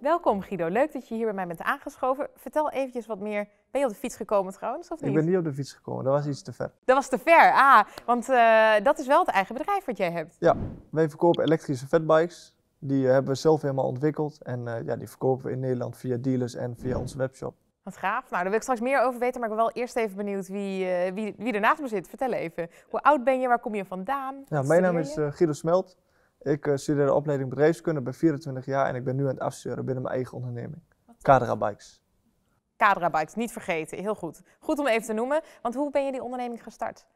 Welkom Guido, leuk dat je hier bij mij bent aangeschoven. Vertel eventjes wat meer. Ben je op de fiets gekomen trouwens, of niet? Ik ben niet op de fiets gekomen, dat was iets te ver. Dat was te ver, ah, want eh, dat is wel het eigen bedrijf wat jij hebt. Ja, wij verkopen elektrische fatbikes. Die eh, hebben we zelf helemaal ontwikkeld en eh, ja, die verkopen we in Nederland via dealers en via onze webshop. Wat gaaf. Nou, daar wil ik straks meer over weten, maar ik ben wel eerst even benieuwd wie, wie, wie er naast me zit. Vertel even, hoe oud ben je, waar kom je vandaan? Ja, mijn naam is Guido Smelt. Ik eh, studeerde opleiding bedrijfskunde bij 24 jaar en ik ben nu aan het afstuderen binnen mijn eigen onderneming. Cadra Bikes. Cadra Bikes, niet vergeten, heel goed. Goed om even te noemen, want hoe ben je die onderneming gestart?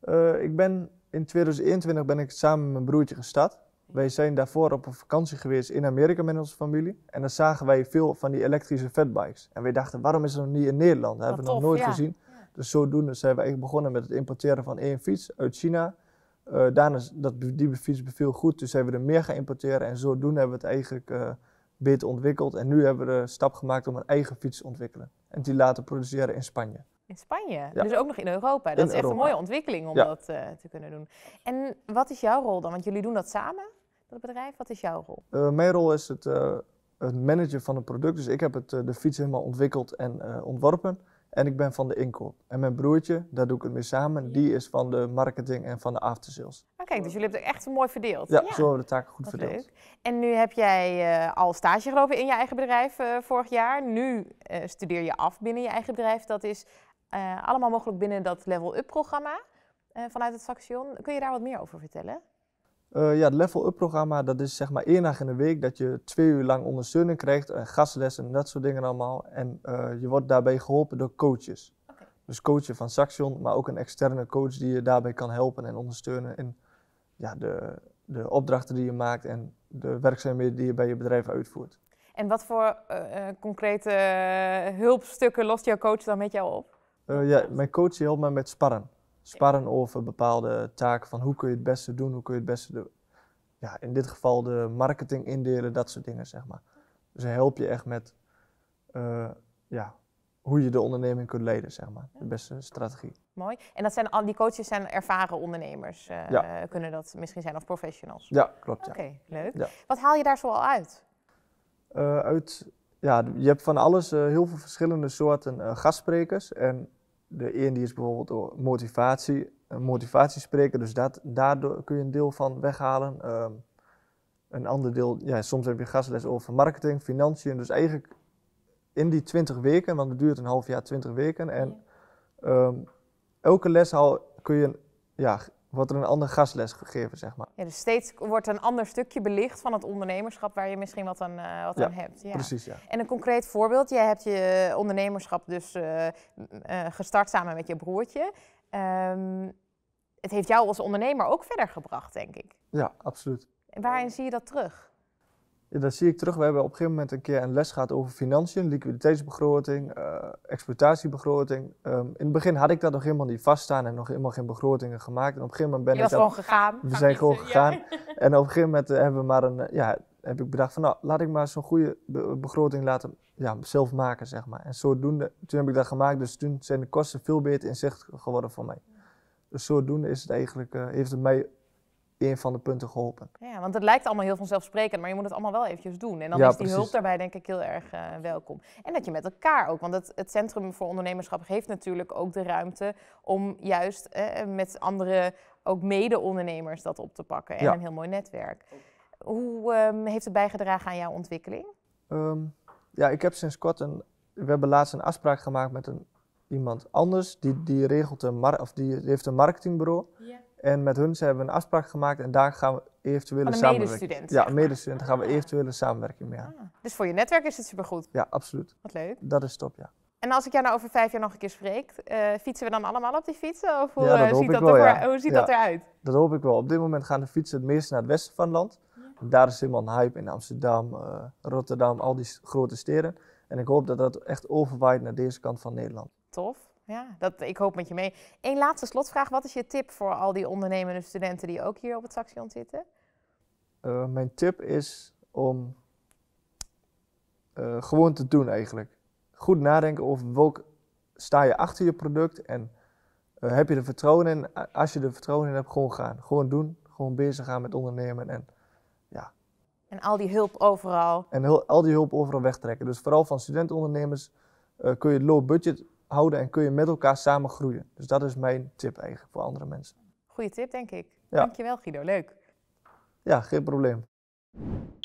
Eh, ik ben in 2021 ben ik samen met mijn broertje gestart. Wij zijn daarvoor op een vakantie geweest in Amerika met onze familie. En dan zagen wij veel van die elektrische fatbikes. En wij dachten, waarom is dat nog niet in Nederland? Dat hebben we nog nooit gezien. Dus zodoende zijn we eigenlijk begonnen met het importeren van één fiets uit China. Uh, is dat, die fiets beviel goed, dus hebben we er meer gaan importeren. En zodoende hebben we het eigenlijk uh, beter ontwikkeld. En nu hebben we de stap gemaakt om een eigen fiets te ontwikkelen. En die laten produceren in Spanje. In Spanje? Dus ook nog in Europa. Dat is echt een mooie ontwikkeling om dat eh, te kunnen doen. En wat is jouw rol dan? Want jullie doen dat samen, dat bedrijf. Wat is jouw rol? mijn rol is het, het managen van het product. Dus ik heb het, de fiets helemaal ontwikkeld en ontworpen. En ik ben van de inkoop. En mijn broertje, daar doe ik het mee samen, die is van de marketing en van de aftersales. sales. kijk, dus jullie hebben het echt mooi verdeeld. Ja, zo hebben we de taken goed verdeeld. Leuk. En nu heb jij eh, al stage gelopen in je eigen bedrijf eh, vorig jaar. Nu eh, studeer je af binnen je eigen bedrijf. Dat is allemaal mogelijk binnen dat Level Up programma. vanuit het Faction. Kun je daar wat meer over vertellen? Eh, ja, het Level Up programma, dat is zeg maar één dag in de week dat je twee uur lang ondersteuning krijgt, uh, gastlessen en dat soort dingen allemaal. En eh, je wordt daarbij geholpen door coaches. Dus coachen van Saxion, maar ook een externe coach die je daarbij kan helpen en ondersteunen in ja, de, de opdrachten die je maakt en de werkzaamheden die je bij je bedrijf uitvoert. En wat voor concrete hulpstukken lost jouw coach dan met jou op? ja, mijn coach helpt me met sparren sparren over bepaalde taken. Van hoe kun je het beste doen, hoe kun je het beste de, ja, in dit geval de marketing indelen, dat soort dingen zeg maar. Dus hij helpt je echt met eh, ja, hoe je de onderneming kunt leiden, zeg maar. De beste strategie. Mooi. En dat zijn al die coaches zijn ervaren ondernemers, eh, kunnen dat misschien zijn, of professionals. Ja, klopt. Ja. Oké, leuk. Wat haal je daar zoal uit? Eh, uit ja, je hebt van alles, heel veel verschillende soorten gastsprekers. En de een die is bijvoorbeeld door motivatie, motivatie spreken, dus dat, daardoor kun je een deel van weghalen. Ehm, een ander deel, ja, soms heb je gastles over marketing, financiën. Dus eigenlijk in die 20 weken, want het duurt een half jaar 20 weken. En ehm, elke les kun je ja, wordt er een andere gasles gegeven, zeg maar. Ja, dus steeds wordt een ander stukje belicht van het ondernemerschap waar je misschien wat aan, eh, wat hebt. Ja, precies. Ja. En een concreet voorbeeld, jij hebt je eh, ondernemerschap dus eh, gestart samen met je broertje. Ehm, het heeft jou als ondernemer ook verder gebracht, denk ik. Ja, absoluut. En waarin zie je dat terug? Ja, dat zie ik terug. We hebben op een gegeven moment een keer een les gehad over financiën, liquiditeitsbegroting, eh, exploitatiebegroting. Ehm, in het begin had ik dat nog helemaal niet vaststaan en nog helemaal geen begrotingen gemaakt. En op een gegeven moment ben ik. gewoon gegaan. We zijn gewoon eh, gegaan. En op een gegeven moment eh, hebben we maar een, ja, heb ik bedacht van nou, laat ik maar zo'n goede begroting laten ja, zelf maken, zeg maar. En zodoende, toen heb ik dat gemaakt, dus toen zijn de kosten veel beter inzicht geworden voor mij. Dus zodoende is het eigenlijk, heeft het mij een van de punten geholpen. Ja, want het lijkt allemaal heel vanzelfsprekend, maar je moet het allemaal wel eventjes doen. En dan is die hulp daarbij denk ik heel erg eh, welkom. En dat je met elkaar ook, want het, het, Centrum voor Ondernemerschap heeft natuurlijk ook de ruimte om juist eh, met andere, ook mede-ondernemers dat op te pakken. En een heel mooi netwerk. Hoe ehm, heeft het bijgedragen aan jouw ontwikkeling? Ehm, ja, ik heb sinds kort een. We hebben laatst een afspraak gemaakt met een, iemand anders. Die, die regelt een of die heeft een marketingbureau. En met hun hebben we een afspraak gemaakt en daar gaan we eventuele samenwerking. een medestudent. Ja, medestudenten gaan we ah. eventuele samenwerking mee aan. Ah, dus voor je netwerk is het supergoed. Ja, absoluut. Wat leuk. Dat is top, ja. En als ik jou nou over vijf jaar nog een keer spreek, eh, fietsen we dan allemaal op die fietsen? Of hoe, ja, dat eh, ziet, dat wel, hoe ziet dat eruit? Dat hoop ik wel. Op dit moment gaan de fietsen het meest naar het westen van het land. Daar is helemaal een hype in Amsterdam, eh, Rotterdam, al die grote steden. En ik hoop dat dat echt overwaait naar deze kant van Nederland. Tof. Ja, dat, ik hoop met je mee. Eén laatste slotvraag. Wat is je tip voor al die ondernemende studenten die ook hier op het Saxion zitten? Eh, mijn tip is om eh, gewoon te doen eigenlijk. Goed nadenken over welk sta je achter je product en eh, heb je er vertrouwen in. Als je er vertrouwen in hebt, gewoon gaan. Gewoon doen. Gewoon bezig gaan met ondernemen. En, ja. en al die hulp overal. En al die hulp overal wegtrekken. Dus vooral van studentondernemers kun je het low budget houden en kun je met elkaar samen groeien. Dus dat is mijn tip eigenlijk voor andere mensen. Goeie tip, denk ik. Dankjewel, Guido. Leuk. Ja, geen probleem.